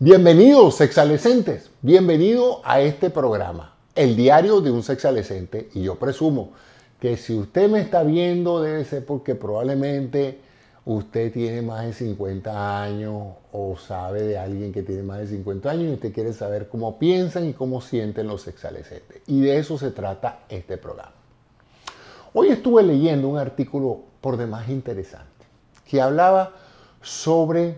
Bienvenidos sexalescentes, bienvenido a este programa, el diario de un sexalescente y yo presumo que si usted me está viendo debe ser porque probablemente usted tiene más de 50 años o sabe de alguien que tiene más de 50 años y usted quiere saber cómo piensan y cómo sienten los sexalescentes y de eso se trata este programa. Hoy estuve leyendo un artículo por demás interesante que hablaba sobre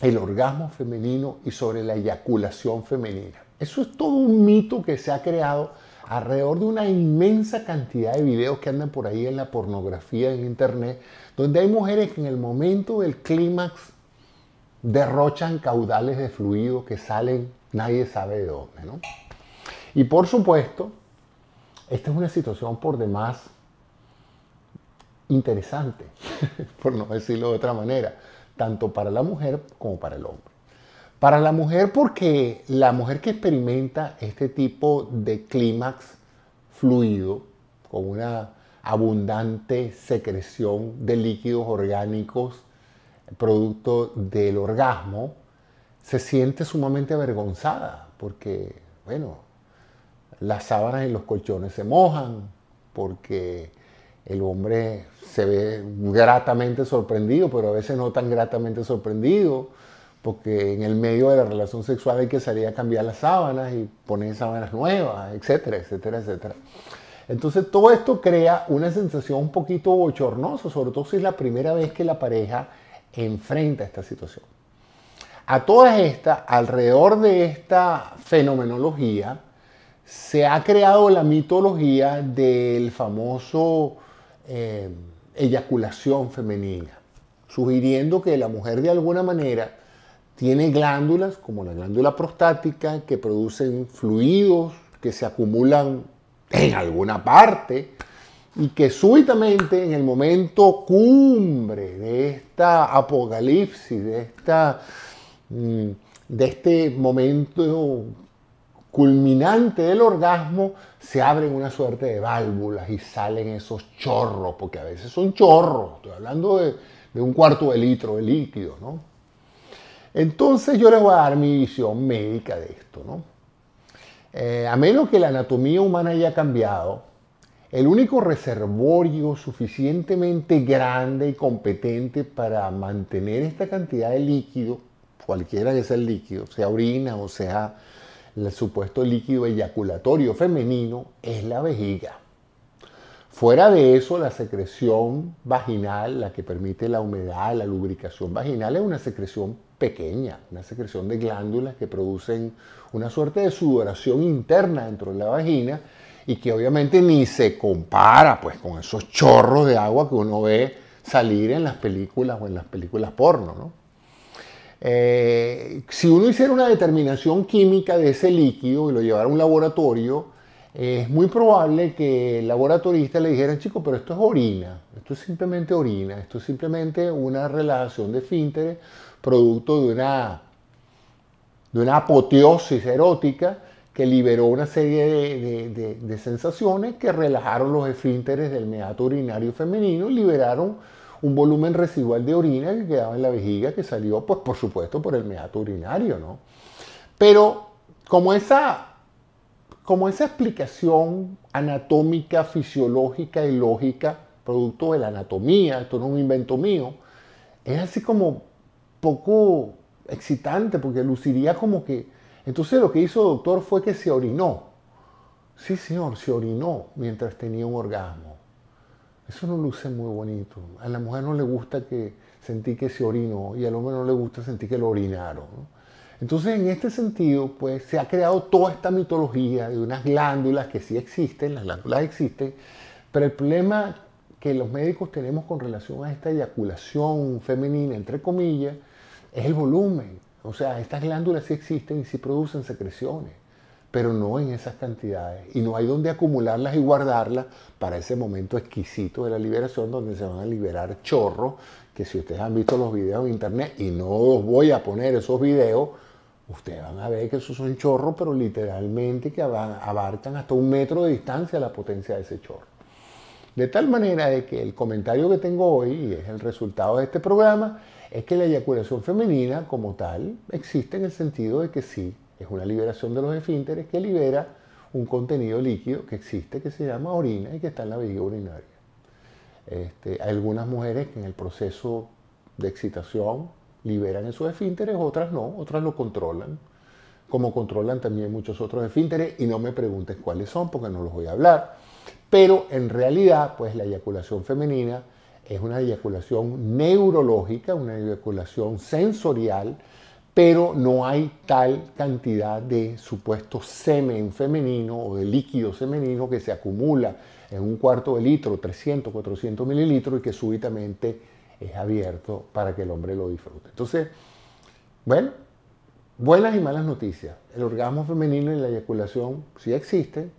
el orgasmo femenino y sobre la eyaculación femenina. Eso es todo un mito que se ha creado alrededor de una inmensa cantidad de videos que andan por ahí en la pornografía, en internet, donde hay mujeres que en el momento del clímax derrochan caudales de fluido que salen nadie sabe de dónde. ¿no? Y por supuesto, esta es una situación por demás interesante, por no decirlo de otra manera tanto para la mujer como para el hombre. Para la mujer porque la mujer que experimenta este tipo de clímax fluido, con una abundante secreción de líquidos orgánicos, producto del orgasmo, se siente sumamente avergonzada porque, bueno, las sábanas y los colchones se mojan, porque el hombre se ve gratamente sorprendido, pero a veces no tan gratamente sorprendido, porque en el medio de la relación sexual hay que salir a cambiar las sábanas y poner sábanas nuevas, etcétera, etcétera, etcétera. Entonces todo esto crea una sensación un poquito bochornosa, sobre todo si es la primera vez que la pareja enfrenta esta situación. A todas estas, alrededor de esta fenomenología, se ha creado la mitología del famoso eh, eyaculación femenina, sugiriendo que la mujer de alguna manera tiene glándulas como la glándula prostática que producen fluidos que se acumulan en alguna parte y que súbitamente en el momento cumbre de esta apocalipsis, de, esta, mm, de este momento culminante del orgasmo, se abren una suerte de válvulas y salen esos chorros, porque a veces son chorros, estoy hablando de, un cuarto de litro de líquido, ¿no? Entonces yo les voy a dar mi visión médica de esto, ¿no? Eh, a menos que la anatomía humana haya cambiado, el único reservorio suficientemente grande y competente para mantener esta cantidad de líquido, cualquiera que sea el líquido, sea orina o sea el supuesto líquido eyaculatorio femenino es la vejiga. Fuera de eso, la secreción vaginal, la que permite la humedad, la lubricación vaginal, es una secreción pequeña, una secreción de glándulas que producen una suerte de sudoración interna dentro de la vagina y que obviamente ni se compara pues con esos chorros de agua que uno ve salir en las películas o en las películas porno, ¿no? Eh, si uno hiciera una determinación química de ese líquido y lo llevara a un laboratorio, eh, es muy probable que el laboratorista le dijera, chico, pero esto es orina, esto es simplemente orina, esto es simplemente una relajación de esfínteres producto de una, de una apoteosis erótica que liberó una serie de, de sensaciones que relajaron los esfínteres del meato urinario femenino y liberaron un volumen residual de orina que quedaba en la vejiga que salió, pues por supuesto, por el meato urinario, ¿no? Pero como esa, como esa explicación anatómica, fisiológica y lógica, producto de la anatomía, esto no es un invento mío, es así como poco excitante porque luciría como que... Entonces lo que hizo el doctor fue que se orinó. Sí, señor, se orinó mientras tenía un orgasmo. Eso no luce muy bonito. A la mujer no le gusta que sentí que se orinó y al hombre no le gusta sentir que lo orinaron. Entonces, en este sentido, pues se ha creado toda esta mitología de unas glándulas que sí existen, las glándulas existen, pero el problema que los médicos tenemos con relación a esta eyaculación femenina, entre comillas, es el volumen. O sea, estas glándulas sí existen y sí producen secreciones pero no en esas cantidades. Y no hay donde acumularlas y guardarlas para ese momento exquisito de la liberación donde se van a liberar chorros, que si ustedes han visto los videos en internet, y no os voy a poner esos videos, ustedes van a ver que esos son chorros, pero literalmente que abarcan hasta un metro de distancia la potencia de ese chorro. De tal manera de que el comentario que tengo hoy, y es el resultado de este programa, es que la eyaculación femenina como tal existe en el sentido de que sí, es una liberación de los esfínteres que libera un contenido líquido que existe que se llama orina y que está en la vejiga urinaria. Este, hay algunas mujeres que en el proceso de excitación liberan esos esfínteres, otras no, otras lo controlan, como controlan también muchos otros esfínteres, y no me preguntes cuáles son porque no los voy a hablar. Pero en realidad, pues la eyaculación femenina es una eyaculación neurológica, una eyaculación sensorial, pero no hay tal cantidad de supuesto semen femenino o de líquido femenino que se acumula en un cuarto de litro, 300, 400 mililitros y que súbitamente es abierto para que el hombre lo disfrute. Entonces, bueno, buenas y malas noticias. El orgasmo femenino y la eyaculación sí existen.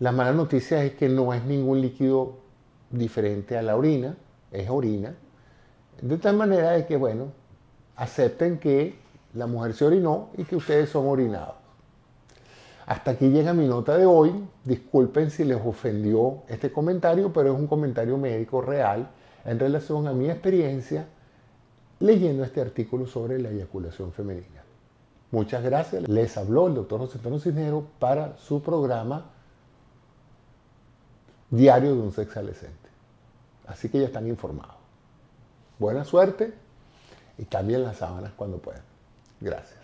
Las malas noticias es que no es ningún líquido diferente a la orina, es orina. De tal manera es que, bueno, acepten que la mujer se orinó y que ustedes son orinados. Hasta aquí llega mi nota de hoy. Disculpen si les ofendió este comentario, pero es un comentario médico real en relación a mi experiencia leyendo este artículo sobre la eyaculación femenina. Muchas gracias. Les habló el doctor José Antonio Cisnero para su programa Diario de un Adolescente, Así que ya están informados. Buena suerte y cambien las sábanas cuando puedan. Gracias.